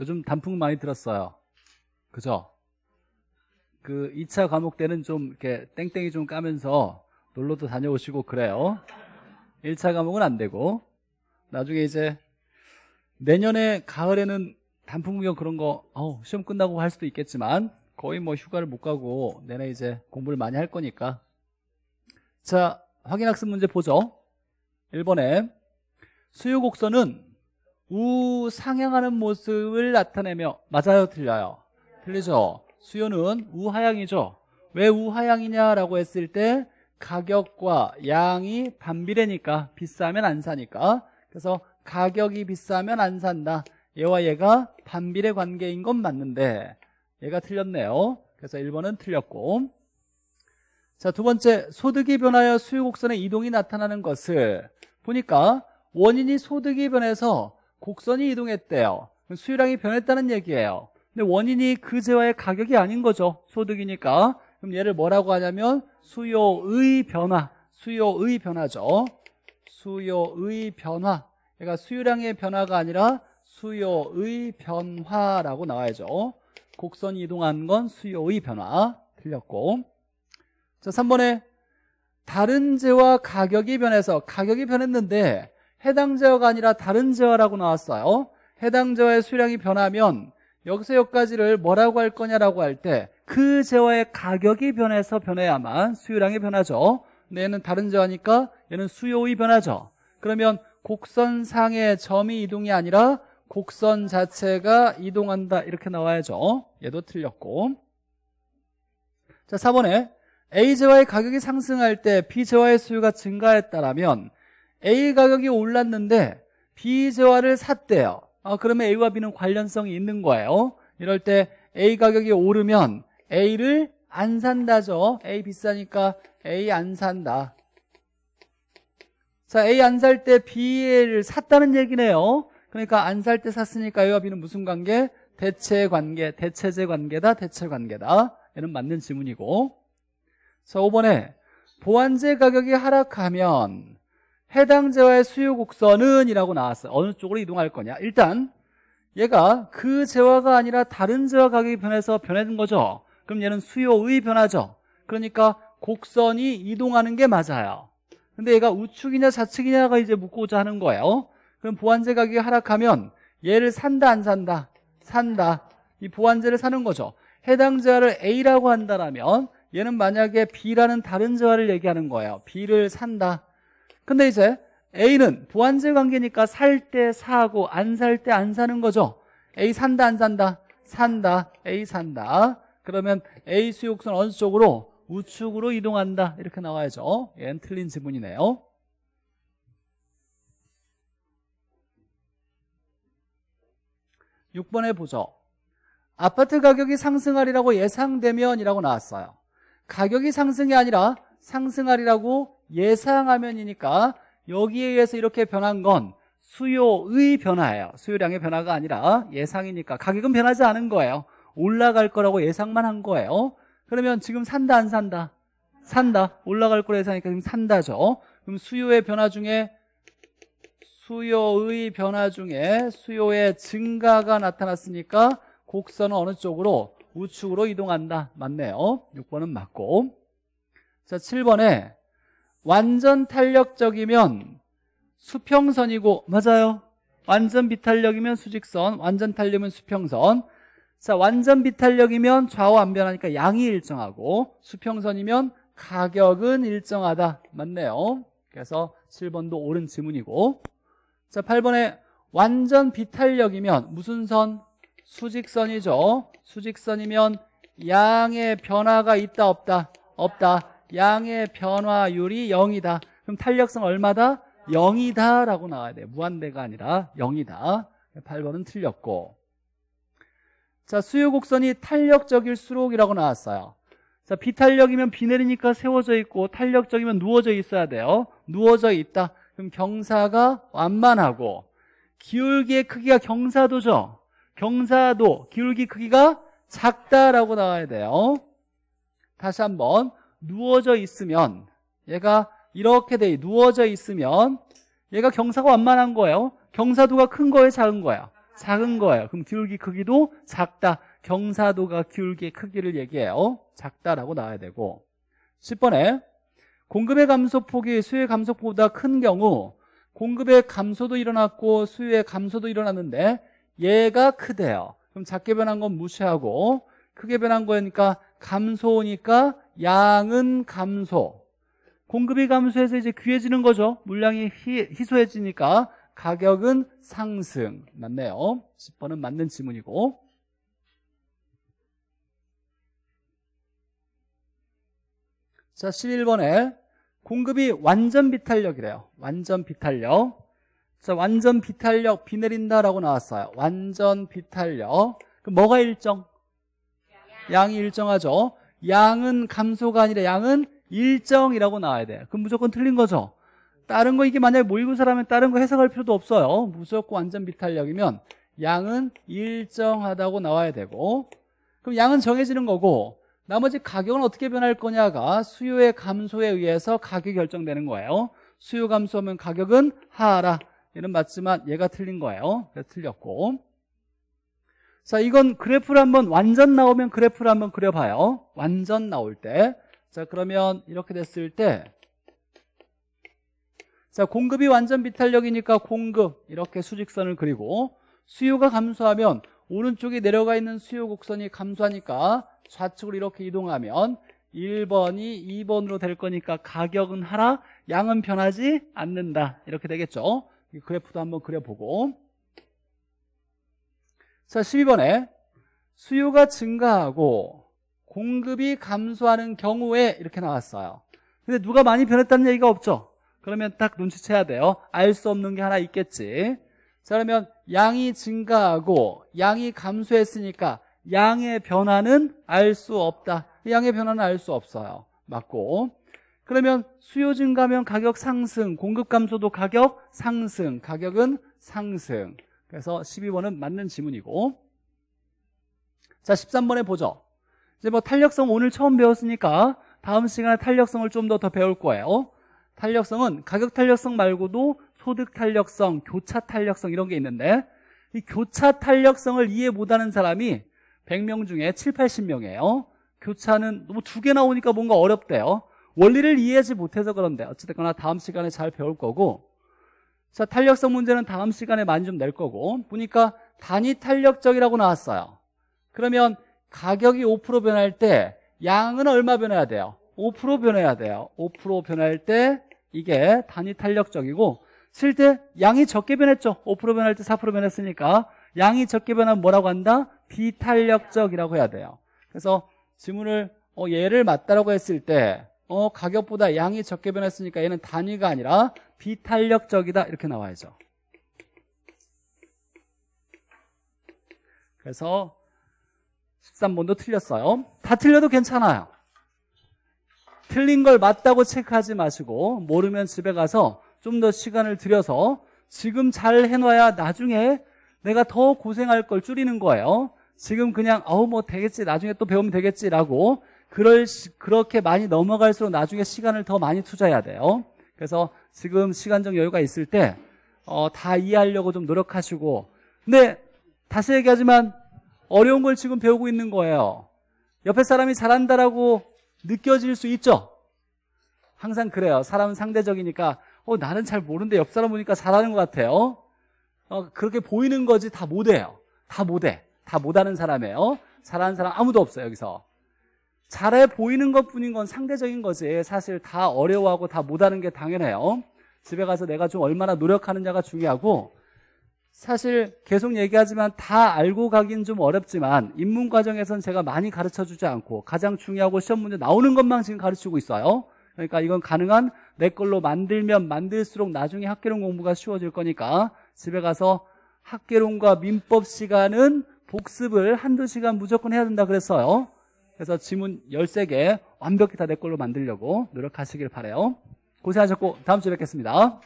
요즘 단풍 많이 들었어요. 그죠? 그 2차 과목 때는 좀 이렇게 땡땡이 좀 까면서 놀러도 다녀오시고 그래요. 1차 과목은 안 되고 나중에 이제 내년에 가을에는 단풍 구경 그런 거어 시험 끝나고 할 수도 있겠지만 거의 뭐 휴가를 못 가고 내내 이제 공부를 많이 할 거니까 자 확인학습 문제 보죠 1번에 수요곡선은 우상향하는 모습을 나타내며 맞아요 틀려요 틀리죠 수요는 우하향이죠 왜 우하향이냐라고 했을 때 가격과 양이 반비례니까 비싸면 안 사니까 그래서 가격이 비싸면 안 산다 얘와 얘가 반비례 관계인 건 맞는데 얘가 틀렸네요 그래서 1번은 틀렸고 자두 번째 소득이 변하여 수요 곡선의 이동이 나타나는 것을 보니까 원인이 소득이 변해서 곡선이 이동했대요. 수요량이 변했다는 얘기예요. 근데 원인이 그재화의 가격이 아닌 거죠. 소득이니까. 그럼 얘를 뭐라고 하냐면 수요의 변화, 수요의 변화죠. 수요의 변화. 얘가 수요량의 변화가 아니라 수요의 변화라고 나와야죠. 곡선이 이동한 건 수요의 변화. 틀렸고. 자, 3번에 다른 재화 가격이 변해서 가격이 변했는데 해당 저어가 아니라 다른 저어라고 나왔어요. 해당 저어의 수량이 변하면 여기서 여기까지를 뭐라고 할 거냐라고 할 때 그 재화의 가격이 변해서 변해야만 수요량이 변하죠. 근데 얘는 다른 재하니까 얘는 수요의 변하죠. 그러면 곡선상의 점이 이동이 아니라 곡선 자체가 이동한다 이렇게 나와야죠. 얘도 틀렸고 자 4번에 A재화의 가격이 상승할 때 B재화의 수요가 증가했다라면 A 가격이 올랐는데 B 재화를 샀대요. 아, 그러면 A와 B는 관련성이 있는 거예요. 이럴 때 A 가격이 오르면 A를 안 산다죠. A 비싸니까 A 안 산다. 자, A 안 살 때 B를 샀다는 얘기네요. 그러니까 안 살 때 샀으니까 A와 B는 무슨 관계? 대체 관계, 대체제 관계다, 대체 관계다. 얘는 맞는 지문이고. 자, 5번에 보완제 가격이 하락하면 해당재와의 수요 곡선은 이라고 나왔어요. 어느 쪽으로 이동할 거냐? 일단 얘가 그 재화가 아니라 다른 재화 가격이 변해서 변해진 거죠. 그럼 얘는 수요의 변화죠. 그러니까 곡선이 이동하는 게 맞아요. 근데 얘가 우측이냐 좌측이냐가 이제 묻고자 하는 거예요. 그럼 보완재 가격이 하락하면 얘를 산다 안 산다? 산다. 이 보완재를 사는 거죠. 해당 재화를 A라고 한다라면 얘는 만약에 B라는 다른 재화를 얘기하는 거예요. B를 산다. 근데 이제 A는 보안제 관계니까 살 때 사고 안 살 때 안 사는 거죠 A 산다 안 산다? 산다 A 산다 그러면 A 수용선 어느 쪽으로? 우측으로 이동한다 이렇게 나와야죠 얘는 틀린 지문이네요 6번에 보죠 아파트 가격이 상승하리라고 예상되면 이라고 나왔어요 가격이 상승이 아니라 상승하리라고 예상하면이니까 여기에 의해서 이렇게 변한 건 수요의 변화예요. 수요량의 변화가 아니라 예상이니까 가격은 변하지 않은 거예요. 올라갈 거라고 예상만 한 거예요. 그러면 지금 산다 안 산다? 산다. 올라갈 거라 예상하니까 지금 산다죠. 그럼 수요의 변화 중에 수요의 변화 중에 수요의 증가가 나타났으니까 곡선은 어느 쪽으로 우측으로 이동한다. 맞네요. 6번은 맞고. 자, 7번에 완전 탄력적이면 수평선이고 맞아요 완전 비탄력이면 수직선 완전 탄력이면 수평선 자 완전 비탄력이면 좌우 안 변하니까 양이 일정하고 수평선이면 가격은 일정하다 맞네요 그래서 7번도 옳은 지문이고 자 8번에 완전 비탄력이면 무슨 선? 수직선이죠 수직선이면 양의 변화가 있다 없다 없다 양의 변화율이 0이다. 그럼 탄력성 얼마다? 0이다 라고 나와야 돼. 무한대가 아니라 0이다. 8번은 틀렸고. 자, 수요 곡선이 탄력적일수록이라고 나왔어요. 자, 비탄력이면 비 내리니까 세워져 있고 탄력적이면 누워져 있어야 돼요. 누워져 있다. 그럼 경사가 완만하고 기울기의 크기가 경사도죠. 경사도 기울기 크기가 작다라고 나와야 돼요. 다시 한번 누워져 있으면 얘가 이렇게 돼 누워져 있으면 얘가 경사가 완만한 거예요 경사도가 큰 거예요 작은 거예요 작은 거예요 그럼 기울기 크기도 작다 경사도가 기울기의 크기를 얘기해요 작다라고 나와야 되고 10번에 공급의 감소폭이 수요의 감소폭보다 큰 경우 공급의 감소도 일어났고 수요의 감소도 일어났는데 얘가 크대요 그럼 작게 변한 건 무시하고 크게 변한 거니까 감소니까 양은 감소. 공급이 감소해서 이제 귀해지는 거죠. 물량이 희소해지니까 가격은 상승. 맞네요. 10번은 맞는 지문이고. 자, 11번에 공급이 완전 비탄력이래요. 완전 비탄력. 자, 완전 비탄력, 비 내린다라고 나왔어요. 완전 비탄력. 그럼 뭐가 일정? 양이 일정하죠. 양은 감소가 아니라 양은 일정이라고 나와야 돼. 그럼 무조건 틀린 거죠. 다른 거 이게 만약에 모의고사라면 다른 거 해석할 필요도 없어요. 무조건 완전 비탄력이면 양은 일정하다고 나와야 되고 그럼 양은 정해지는 거고 나머지 가격은 어떻게 변할 거냐가 수요의 감소에 의해서 가격이 결정되는 거예요. 수요 감소하면 가격은 하하라. 얘는 맞지만 얘가 틀린 거예요. 그래서 틀렸고 자, 이건 그래프를 한번 완전 나오면 그래프를 한번 그려봐요. 완전 나올 때. 자, 그러면 이렇게 됐을 때 자, 공급이 완전 비탄력이니까 공급 이렇게 수직선을 그리고 수요가 감소하면 오른쪽에 내려가 있는 수요 곡선이 감소하니까 좌측으로 이렇게 이동하면 1번이 2번으로 될 거니까 가격은 하락, 양은 변하지 않는다. 이렇게 되겠죠. 그래프도 한번 그려보고 자, 12번에 수요가 증가하고 공급이 감소하는 경우에 이렇게 나왔어요. 근데 누가 많이 변했다는 얘기가 없죠? 그러면 딱 눈치채야 돼요. 알 수 없는 게 하나 있겠지. 자, 그러면 양이 증가하고 양이 감소했으니까 양의 변화는 알 수 없다. 양의 변화는 알 수 없어요. 맞고. 그러면 수요 증가면 가격 상승, 공급 감소도 가격 상승, 가격은 상승. 그래서 12번은 맞는 지문이고 자 13번에 보죠 이제 뭐 탄력성 오늘 처음 배웠으니까 다음 시간에 탄력성을 좀 더더 더 배울 거예요 탄력성은 가격 탄력성 말고도 소득 탄력성, 교차 탄력성 이런 게 있는데 이 교차 탄력성을 이해 못하는 사람이 100명 중에 7, 80명이에요 교차는 너무 두 개 나오니까 뭔가 어렵대요 원리를 이해하지 못해서 그런데 어쨌거나 다음 시간에 잘 배울 거고 자, 탄력성 문제는 다음 시간에 많이 좀 낼 거고 보니까 단위 탄력적이라고 나왔어요. 그러면 가격이 5% 변할 때 양은 얼마 변해야 돼요? 5% 변해야 돼요. 5% 변할 때 이게 단위 탄력적이고 실제 양이 적게 변했죠. 5% 변할 때 4% 변했으니까 양이 적게 변하면 뭐라고 한다? 비탄력적이라고 해야 돼요. 그래서 지문을 어, 얘를 맞다라고 했을 때 어, 가격보다 양이 적게 변했으니까 얘는 단위가 아니라 비탄력적이다 이렇게 나와야죠. 그래서 13번도 틀렸어요. 다 틀려도 괜찮아요. 틀린 걸 맞다고 체크하지 마시고 모르면 집에 가서 좀 더 시간을 들여서 지금 잘 해놔야 나중에 내가 더 고생할 걸 줄이는 거예요. 지금 그냥 어우 뭐 되겠지 나중에 또 배우면 되겠지라고 그럴 그렇게 많이 넘어갈수록 나중에 시간을 더 많이 투자해야 돼요. 그래서 지금 시간적 여유가 있을 때, 어, 다 이해하려고 좀 노력하시고. 근데, 다시 얘기하지만, 어려운 걸 지금 배우고 있는 거예요. 옆에 사람이 잘한다라고 느껴질 수 있죠? 항상 그래요. 사람은 상대적이니까, 어, 나는 잘 모르는데 옆 사람 보니까 잘하는 것 같아요. 어, 그렇게 보이는 거지 다 못해요. 다 못해. 다 못하는 사람이에요. 잘하는 사람 아무도 없어요, 여기서. 잘해 보이는 것 뿐인 건 상대적인 거지. 사실 다 어려워하고 다 못하는 게 당연해요. 집에 가서 내가 좀 얼마나 노력하느냐가 중요하고, 사실 계속 얘기하지만 다 알고 가긴 좀 어렵지만, 입문 과정에선 제가 많이 가르쳐 주지 않고, 가장 중요하고 시험 문제 나오는 것만 지금 가르치고 있어요. 그러니까 이건 가능한 내 걸로 만들면 만들수록 나중에 학개론 공부가 쉬워질 거니까, 집에 가서 학개론과 민법 시간은 복습을 한두 시간 무조건 해야 된다 그랬어요. 그래서 지문 13개 완벽히 다 내 걸로 만들려고 노력하시길 바래요. 고생하셨고 다음 주에 뵙겠습니다.